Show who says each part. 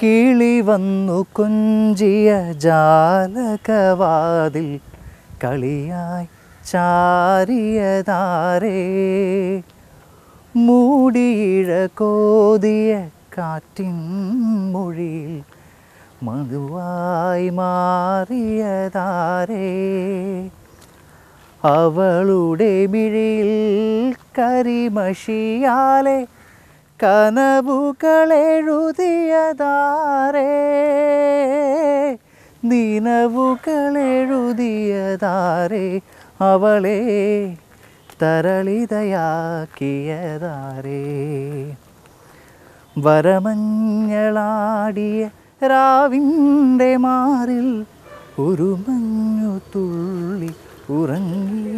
Speaker 1: കിളി വന്നു കുഞ്ചിയ ജാലകവാതിൽ കളിയായി ചാരിയതാരേ മൂടിയിഴ കോതിയ കാറ്റിൻ മൊഴിയിൽ മധുവായി മാറിയതാരേ അവളുടെ മിഴിയിൽ കരിമഷിയാലേ കനവുകളെഴുതിയതാരേ നിനവുകളെഴുതിയതാരേ അവളെ തരളിതയാക്കിയതാരേ വരമഞ്ഞളാടിയ രാവിൻ്റെ മാറിൽ ഒരു മഞ്ഞു തുള്ളി ഉറങ്ങി